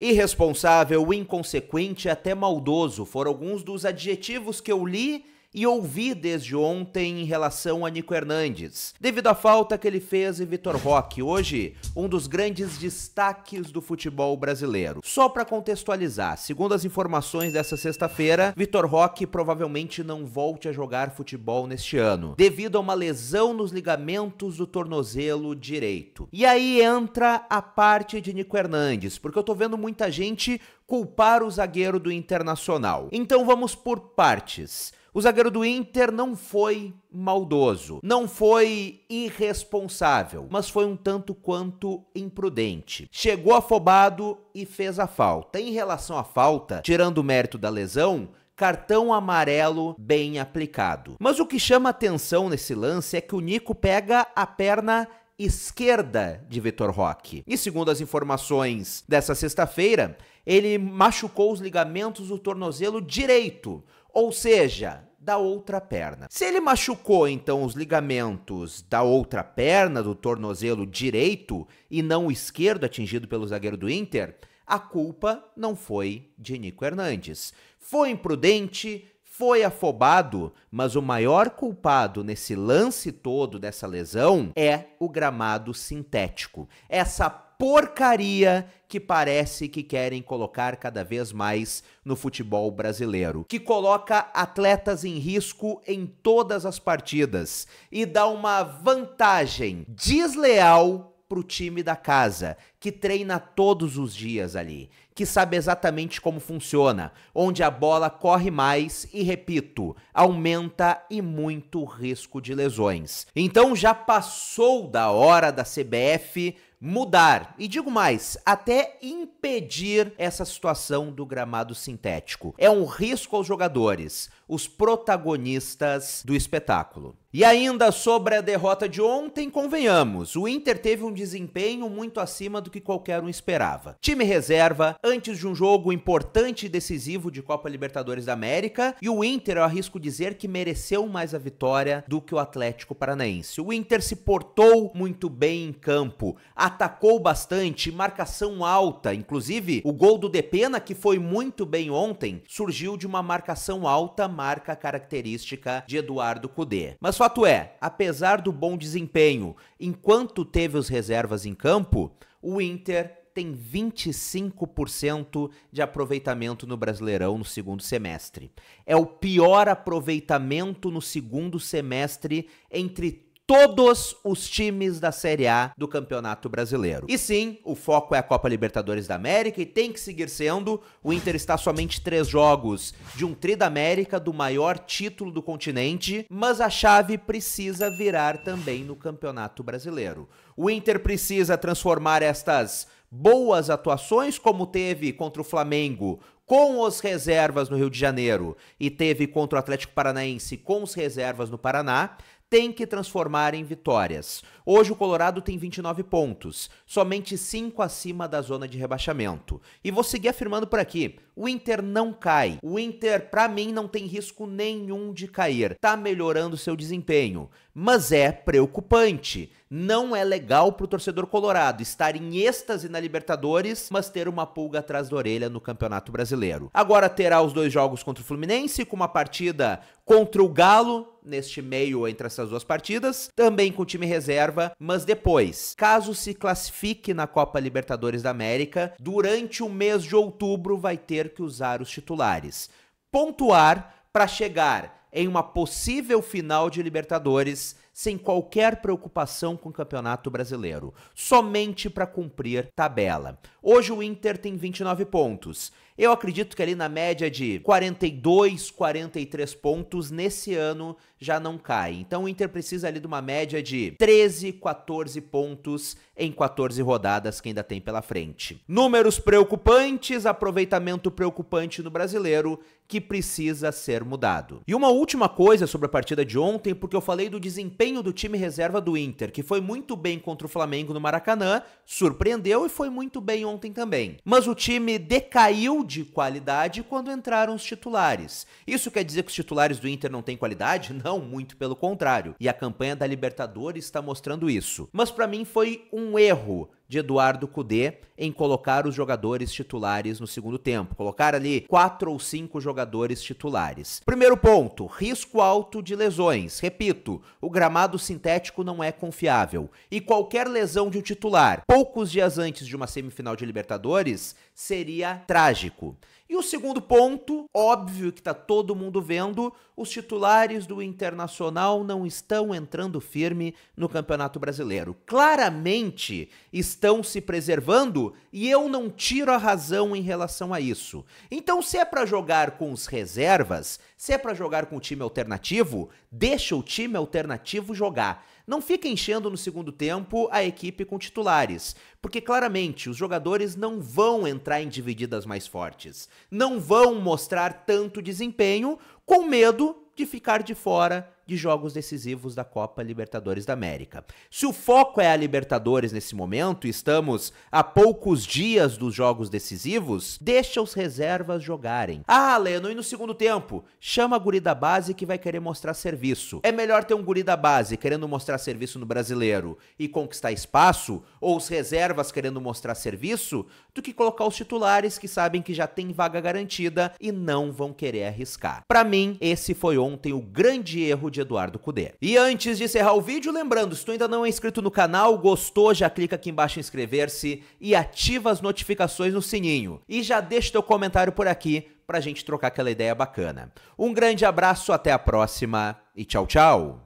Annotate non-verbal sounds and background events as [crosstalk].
Irresponsável, inconsequente, até maldoso foram alguns dos adjetivos que eu li e ouvi desde ontem em relação a Nico Hernandes, devido à falta que ele fez em Vitor Roque, hoje um dos grandes destaques do futebol brasileiro. Só para contextualizar, segundo as informações dessa sexta-feira, Vitor Roque provavelmente não volte a jogar futebol neste ano, devido a uma lesão nos ligamentos do tornozelo direito. E aí entra a parte de Nico Hernandes, porque eu tô vendo muita gente culpar o zagueiro do Internacional. Então vamos por partes. O zagueiro do Inter não foi maldoso, não foi irresponsável, mas foi um tanto quanto imprudente. Chegou afobado e fez a falta. Em relação à falta, tirando o mérito da lesão, cartão amarelo bem aplicado. Mas o que chama atenção nesse lance é que o Nico pega a perna esquerda de Vitor Roque. E segundo as informações dessa sexta-feira, ele machucou os ligamentos do tornozelo direito, ou seja, da outra perna. Se ele machucou então os ligamentos da outra perna do tornozelo direito e não o esquerdo atingido pelo zagueiro do Inter, a culpa não foi de Nico Hernandes. Foi imprudente, foi afobado, mas o maior culpado nesse lance todo dessa lesão é o gramado sintético. Essa porcaria que parece que querem colocar cada vez mais no futebol brasileiro, que coloca atletas em risco em todas as partidas e dá uma vantagem desleal para o time da casa, que treina todos os dias ali, que sabe exatamente como funciona, onde a bola corre mais e, repito, aumenta e muito o risco de lesões. Então já passou da hora da CBF mudar e digo mais, até impedir essa situação do gramado sintético. É um risco aos jogadores, os protagonistas do espetáculo. E ainda sobre a derrota de ontem, convenhamos, o Inter teve um desempenho muito acima do que qualquer um esperava. Time reserva, antes de um jogo importante e decisivo de Copa Libertadores da América, e o Inter, eu arrisco dizer que mereceu mais a vitória do que o Atlético Paranaense. O Inter se portou muito bem em campo, a atacou bastante, marcação alta, inclusive o gol do Depena, que foi muito bem ontem, surgiu de uma marcação alta, marca característica de Eduardo Cudê. Mas fato é, apesar do bom desempenho, enquanto teve os reservas em campo, o Inter tem 25% de aproveitamento no Brasileirão no segundo semestre. É o pior aproveitamento no segundo semestre entre todos os times da Série A do Campeonato Brasileiro. E sim, o foco é a Copa Libertadores da América e tem que seguir sendo. O Inter está somente três jogos de um tri da América, do maior título do continente, mas a chave precisa virar também no Campeonato Brasileiro. O Inter precisa transformar estas boas atuações, como teve contra o Flamengo, com os reservas no Rio de Janeiro e teve contra o Atlético Paranaense com os reservas no Paraná, tem que transformar em vitórias. Hoje o Colorado tem 29 pontos, somente 5 acima da zona de rebaixamento. E vou seguir afirmando por aqui, o Inter não cai. O Inter, para mim, não tem risco nenhum de cair. Tá melhorando seu desempenho mas é preocupante. Não é legal para o torcedor colorado estar em êxtase na Libertadores, mas ter uma pulga atrás da orelha no Campeonato Brasileiro. Agora terá os dois jogos contra o Fluminense, com uma partida contra o Galo neste meio entre essas duas partidas, também com o time reserva, mas depois, caso se classifique na Copa Libertadores da América, durante o mês de outubro vai ter que usar os titulares. Pontuar para chegar em uma possível final de Libertadores sem qualquer preocupação com o Campeonato Brasileiro, somente para cumprir tabela. Hoje o Inter tem 29 pontos. Eu acredito que ali na média de 42, 43 pontos nesse ano já não cai. Então o Inter precisa ali de uma média de 13, 14 pontos em 14 rodadas que ainda tem pela frente. Números preocupantes, aproveitamento preocupante no brasileiro que precisa ser mudado. E uma última coisa sobre a partida de ontem, porque eu falei do desempenho do time reserva do Inter, que foi muito bem contra o Flamengo no Maracanã, surpreendeu e foi muito bem ontem também. Mas o time decaiu de qualidade quando entraram os titulares. Isso quer dizer que os titulares do Inter não têm qualidade? [laughs] Não, muito pelo contrário. E a campanha da Libertadores está mostrando isso. Mas para mim foi um erro de Eduardo Cudê em colocar os jogadores titulares no segundo tempo, colocar ali quatro ou cinco jogadores titulares. Primeiro ponto, risco alto de lesões. Repito, o gramado sintético não é confiável e qualquer lesão de um titular, poucos dias antes de uma semifinal de Libertadores, seria trágico. E o segundo ponto, óbvio que está todo mundo vendo, os titulares do Internacional não estão entrando firme no Campeonato Brasileiro. Claramente está estão se preservando e eu não tiro a razão em relação a isso. Então, se é para jogar com os reservas, se é para jogar com o time alternativo, deixa o time alternativo jogar. Não fica enchendo no segundo tempo a equipe com titulares, porque claramente os jogadores não vão entrar em divididas mais fortes, não vão mostrar tanto desempenho com medo de ficar de fora de jogos decisivos da Copa Libertadores da América. Se o foco é a Libertadores nesse momento, estamos a poucos dias dos jogos decisivos, deixa os reservas jogarem. Ah, Leno, e no segundo tempo? Chama a guri da base que vai querer mostrar serviço. É melhor ter um guri da base querendo mostrar serviço no brasileiro e conquistar espaço, ou os reservas querendo mostrar serviço, do que colocar os titulares que sabem que já tem vaga garantida e não vão querer arriscar. Para mim, esse foi ontem o grande erro de de Eduardo Cudê. E antes de encerrar o vídeo, lembrando, se tu ainda não é inscrito no canal, gostou, já clica aqui embaixo em inscrever-se e ativa as notificações no sininho. E já deixa teu comentário por aqui pra gente trocar aquela ideia bacana. Um grande abraço, até a próxima e tchau, tchau!